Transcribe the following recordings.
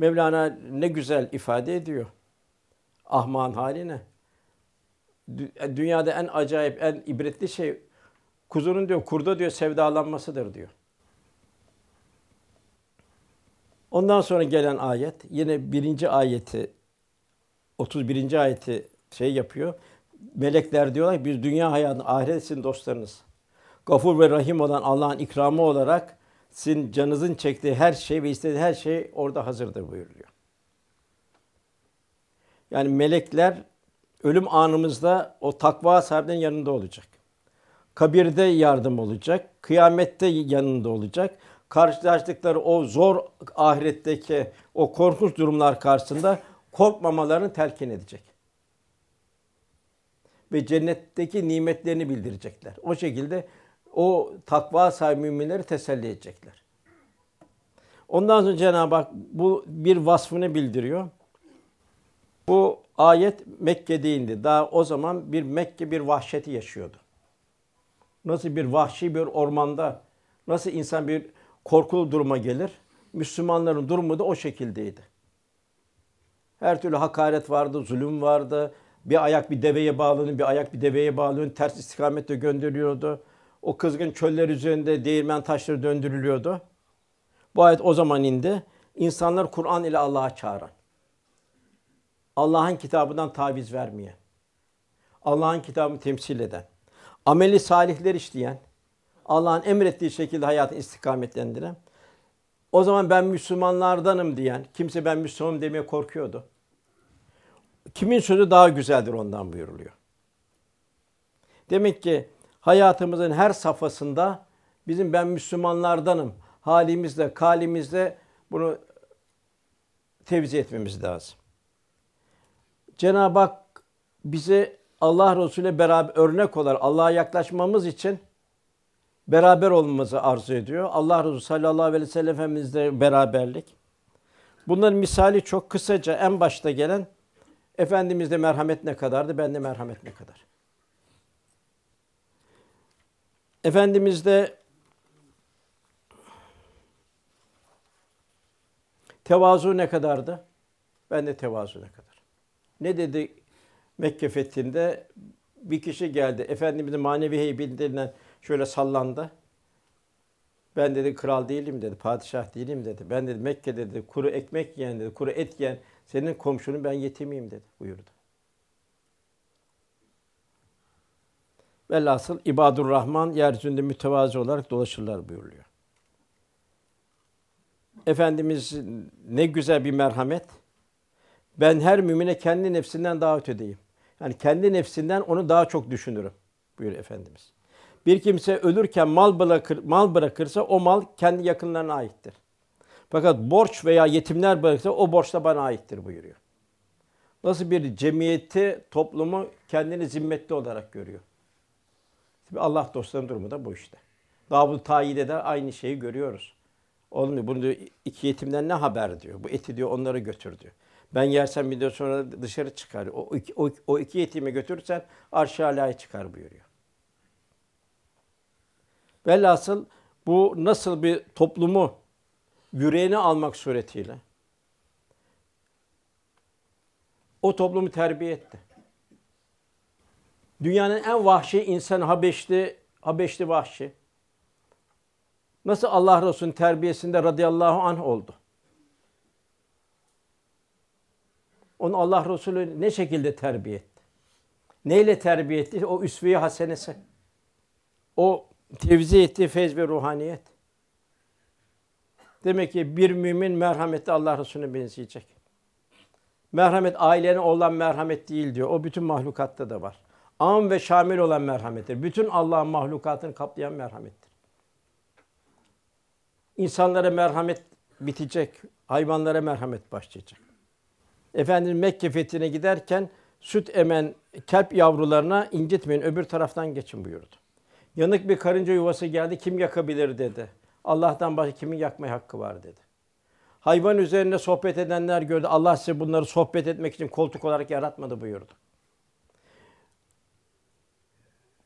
Mevlana ne güzel ifade ediyor. Ahman haline. Dünyada en acayip, en ibretli şey kuzunun diyor, kurda diyor sevdalanmasıdır diyor. Ondan sonra gelen ayet yine birinci ayeti 31. ayeti şey yapıyor. Melekler diyorlar ki biz dünya hayatının ahiret sizin dostlarınız. Gafur ve Rahim olan Allah'ın ikramı olarak sizin canınızın çektiği her şey ve istediği her şey orada hazırdır buyuruyor. Yani melekler ölüm anımızda o takva sahibinin yanında olacak. Kabirde yardım olacak, kıyamette yanında olacak. Karşılaştıkları o zor ahiretteki o korkunç durumlar karşısında korkmamalarını telkin edecek. Ve cennetteki nimetlerini bildirecekler. O şekilde o takva sahibi müminleri teselli edecekler. Ondan sonra Cenab-ı Hak bu bir vasfını bildiriyor. Bu ayet Mekke'de indi. Daha o zaman bir Mekke bir vahşeti yaşıyordu. Nasıl bir vahşi bir ormanda, nasıl insan bir korkulu duruma gelir? Müslümanların durumu da o şekildeydi. Her türlü hakaret vardı, zulüm vardı. Bir ayak bir deveye bağlanıyor, bir ayak bir deveye bağlanıyor. Ters istikamette gönderiyordu. O kızgın çöller üzerinde değirmen taşları döndürülüyordu. Bu ayet o zaman indi. İnsanlar Kur'an ile Allah'a çağıran. Allah'ın kitabından taviz vermeyen. Allah'ın kitabını temsil eden. Ameli salihler işleyen. Allah'ın emrettiği şekilde hayatı istikametlendiren. O zaman ben Müslümanlardanım diyen, kimse ben Müslümanım demeye korkuyordu. Kimin sözü daha güzeldir ondan buyuruluyor. Demek ki hayatımızın her safhasında bizim ben Müslümanlardanım halimizle, kalimizle bunu tevzi etmemiz lazım. Cenab-ı Hak bize Allah Resulü'yle beraber örnek olarak Allah'a yaklaşmamız için beraber olmamızı arzu ediyor. Allah Resulü sallallahu aleyhi ve sellem Efendimizle beraberlik. Bunların misali çok kısaca en başta gelen Efendimiz de merhamet ne kadardı, ben de merhamet ne kadar. Efendimiz de tevazu ne kadardı? Ben de tevazu ne kadar. Ne dedi Mekke fethinde? Bir kişi geldi. Efendimizin manevi heybetinden şöyle sallandı. Ben dedi kral değilim dedi, padişah değilim dedi. Ben dedi Mekke dedi kuru ekmek yiyen dedi, kuru et yiyen senin komşunun ben yetimiyim dedi buyurdu. Velhasıl İbadur Rahman yeryüzünde mütevazi olarak dolaşırlar buyuruyor. Efendimiz ne güzel bir merhamet. Ben her mümine kendi nefsinden davet edeyim. Yani kendi nefsinden onu daha çok düşünürüm buyur Efendimiz. Bir kimse ölürken mal bırakır, mal bırakırsa o mal kendi yakınlarına aittir. Fakat borç veya yetimler bırakırsa o borç da bana aittir buyuruyor. Nasıl bir cemiyeti, toplumu kendini zimmetli olarak görüyor. Tabi Allah dostlarının durumu da bu işte. Davul Tayyide de aynı şeyi görüyoruz. Oğlum diyor Bunu diyor, iki yetimden ne haber diyor. Bu eti diyor onlara götür diyor. Ben yersem bir de sonra dışarı çıkar. O iki, o, o iki yetimi götürürsen arşa ı alaya çıkar buyuruyor. Velhasıl bu nasıl bir toplumu yüreğine almak suretiyle o toplumu terbiye etti. Dünyanın en vahşi insan Habeşli, Habeşli vahşi. Nasıl Allah Resulü'nün terbiyesinde radıyallahu an oldu? Onu Allah Resulü ne şekilde terbiye etti? Neyle terbiye etti? O üsve hasenesi. O tevzi ettiği feyz ve ruhaniyet. Demek ki bir mümin merhametli Allah Resulüne benzeyecek. Merhamet ailenin olan merhamet değil diyor. O bütün mahlukat'ta da var am ve şamil olan merhamettir. Bütün Allah'ın mahlukatını kaplayan merhamettir. İnsanlara merhamet bitecek, hayvanlara merhamet başlayacak. Efendim Mekke fethine giderken süt emen kelp yavrularına incitmeyin, öbür taraftan geçin buyurdu. Yanık bir karınca yuvası geldi, kim yakabilir dedi. Allah'tan başka kimin yakmaya hakkı var dedi. Hayvan üzerine sohbet edenler gördü. Allah size bunları sohbet etmek için koltuk olarak yaratmadı buyurdu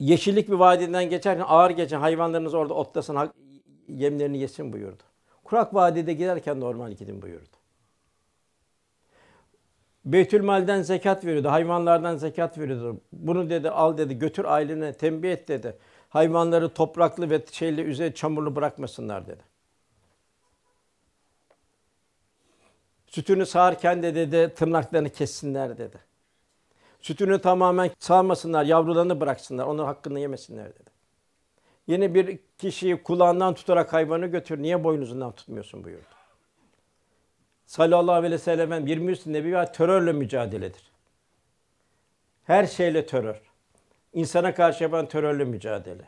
yeşillik bir vadiden geçerken ağır geçen hayvanlarınız orada otlasın, yemlerini yesin buyurdu. Kurak vadide giderken de orman gidin buyurdu. Beytülmal'den zekat veriyordu, hayvanlardan zekat veriyordu. Bunu dedi al dedi, götür ailene tembih et dedi. Hayvanları topraklı ve şeyle üzeri çamurlu bırakmasınlar dedi. Sütünü sağarken de dedi tırnaklarını kessinler dedi. Sütünü tamamen sağmasınlar, yavrularını bıraksınlar, onun hakkını yemesinler dedi. Yine bir kişiyi kulağından tutarak hayvanı götür, niye boynuzundan tutmuyorsun buyurdu. Sallallahu aleyhi ve sellem 23 nebi ve terörle mücadeledir. Her şeyle terör. İnsana karşı yapılan terörle mücadele.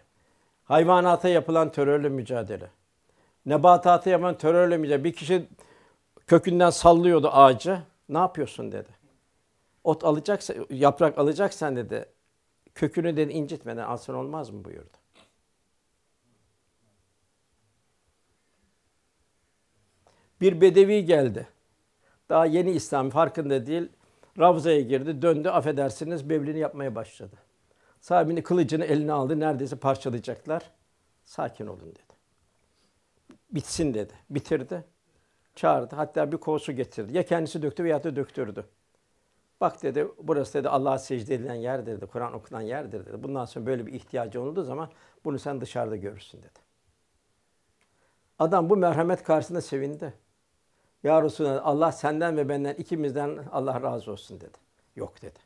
Hayvanata yapılan terörle mücadele. Nebatata yapılan terörle mücadele. Bir kişi kökünden sallıyordu ağacı. Ne yapıyorsun dedi ot alacaksa, yaprak alacaksan dedi, kökünü de incitmeden alsan olmaz mı buyurdu. Bir bedevi geldi. Daha yeni İslam farkında değil. Ravza'ya girdi, döndü, affedersiniz mevlini yapmaya başladı. Sahibini kılıcını eline aldı, neredeyse parçalayacaklar. Sakin olun dedi. Bitsin dedi. Bitirdi. Çağırdı. Hatta bir koğusu getirdi. Ya kendisi döktü veya da döktürdü. Bak dedi burası dedi Allah'a secde edilen yerdir dedi. Kur'an okunan yerdir dedi. Bundan sonra böyle bir ihtiyacı olduğu zaman bunu sen dışarıda görürsün dedi. Adam bu merhamet karşısında sevindi. Ya Resulallah Allah senden ve benden ikimizden Allah razı olsun dedi. Yok dedi.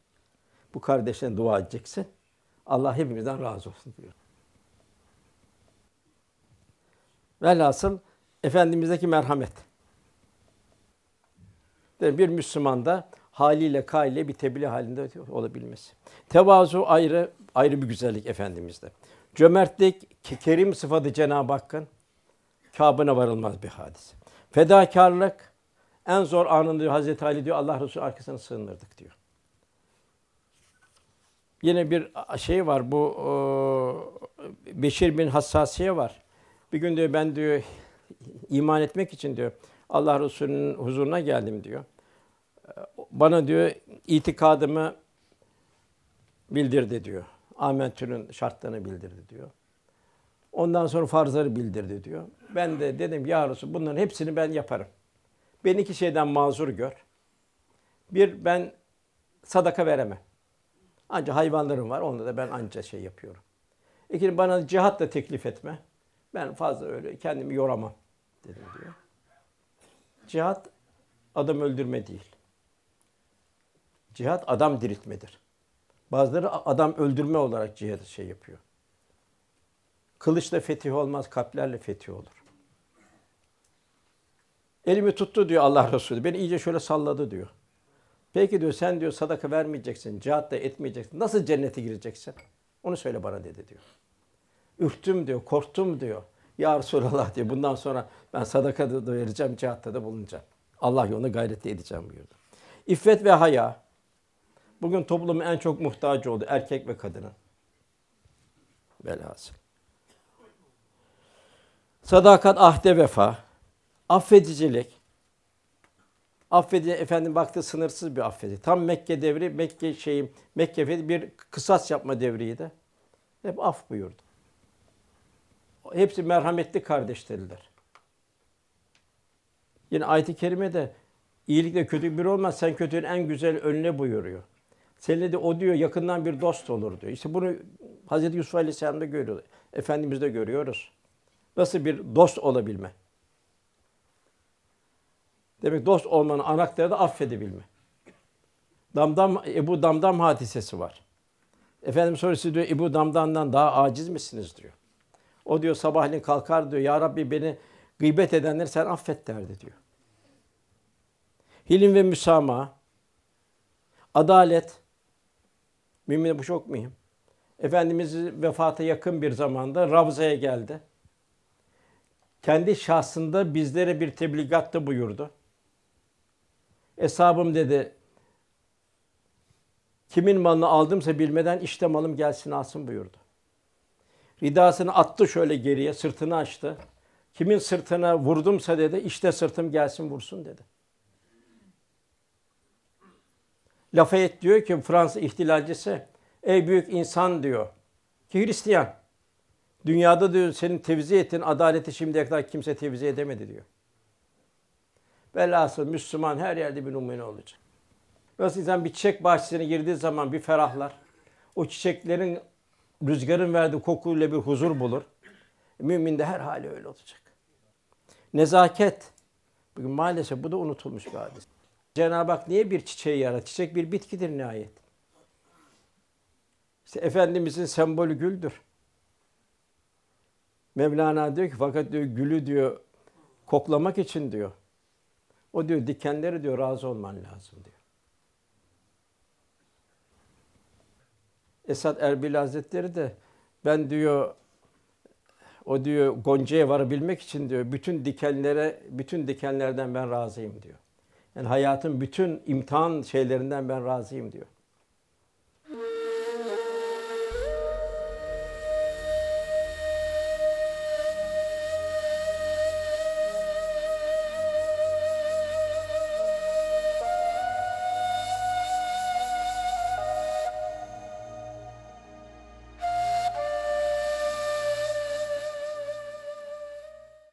Bu kardeşine dua edeceksin. Allah hepimizden razı olsun diyor. Velhasıl Efendimiz'deki merhamet. Bir Müslüman da haliyle kaile bir tebliğ halinde olabilmesi. Tevazu ayrı ayrı bir güzellik efendimizde. Cömertlik, kekerim sıfatı Cenab-ı Hakk'ın kabına varılmaz bir hadis. Fedakarlık en zor anında Hazreti Ali diyor Allah Resulü arkasına sığınırdık diyor. Yine bir şey var bu e, Beşir bin Hassasiye var. Bir gün diyor ben diyor iman etmek için diyor Allah Resulü'nün huzuruna geldim diyor bana diyor itikadımı bildirdi diyor. Ahmet Tün'ün şartlarını bildirdi diyor. Ondan sonra farzları bildirdi diyor. Ben de dedim ya Resul, bunların hepsini ben yaparım. Beni iki şeyden mazur gör. Bir ben sadaka veremem. Ancak hayvanlarım var. Onda da ben ancak şey yapıyorum. İkinci bana cihat da teklif etme. Ben fazla öyle kendimi yoramam dedim diyor. Cihat adam öldürme değil. Cihat adam diriltmedir. Bazıları adam öldürme olarak cihat şey yapıyor. Kılıçla fetih olmaz, kalplerle fetih olur. Elimi tuttu diyor Allah Resulü. Beni iyice şöyle salladı diyor. Peki diyor sen diyor sadaka vermeyeceksin, cihat da etmeyeceksin. Nasıl cennete gireceksin? Onu söyle bana dedi diyor. Ürktüm diyor, korktum diyor. Ya Resulallah diyor bundan sonra ben sadaka da vereceğim, cihatta da bulunacağım. Allah yolunda gayret edeceğim diyordu. İffet ve haya, Bugün toplumun en çok muhtaç oldu erkek ve kadının. Velhasıl. Sadakat, ahde vefa, affedicilik. Affedici efendim baktı sınırsız bir affedici. Tam Mekke devri, Mekke şeyim, Mekke fethi bir kısas yapma devriydi. Hep af buyurdu. Hepsi merhametli kardeş dediler. Yine ayet-i kerime kerimede iyilikle kötü bir olmaz. Sen kötünün en güzel önüne buyuruyor. Seninle de o diyor yakından bir dost olur diyor. İşte bunu Hazreti Yusuf Aleyhisselam'da görüyoruz. Efendimiz'de görüyoruz. Nasıl bir dost olabilme? Demek dost olmanın anahtarı da affedebilme. Damdam, Ebu Damdam hadisesi var. Efendim sorusu diyor, Ebu Damdan'dan daha aciz misiniz diyor. O diyor sabahleyin kalkar diyor, Ya Rabbi beni gıybet edenleri sen affet derdi diyor. Hilim ve müsamaha, adalet, Mümin bu çok mühim. Efendimiz vefata yakın bir zamanda Ravza'ya geldi. Kendi şahsında bizlere bir tebligatta buyurdu. Eshabım dedi, kimin malını aldımsa bilmeden işte malım gelsin alsın buyurdu. Ridasını attı şöyle geriye, sırtını açtı. Kimin sırtına vurdumsa dedi, işte sırtım gelsin vursun dedi. Lafayette diyor ki Fransız ihtilalcisi, ey büyük insan diyor ki Hristiyan. Dünyada diyor senin tevzi ettiğin adaleti şimdiye kadar kimse tevzi edemedi diyor. Velhasıl Müslüman her yerde bir numune olacak. Nasıl insan bir çiçek bahçesine girdiği zaman bir ferahlar. O çiçeklerin rüzgarın verdiği kokuyla bir huzur bulur. Mümin de her hali öyle olacak. Nezaket. Bugün maalesef bu da unutulmuş bir hadis. Cenab-ı Hak niye bir çiçeği yarat? Çiçek bir bitkidir nihayet. İşte Efendimizin sembolü güldür. Mevlana diyor ki fakat diyor gülü diyor koklamak için diyor. O diyor dikenleri diyor razı olman lazım diyor. Esat Erbil Hazretleri de ben diyor o diyor Gonca'ya varabilmek için diyor bütün dikenlere bütün dikenlerden ben razıyım diyor. Yani hayatın bütün imtihan şeylerinden ben razıyım diyor.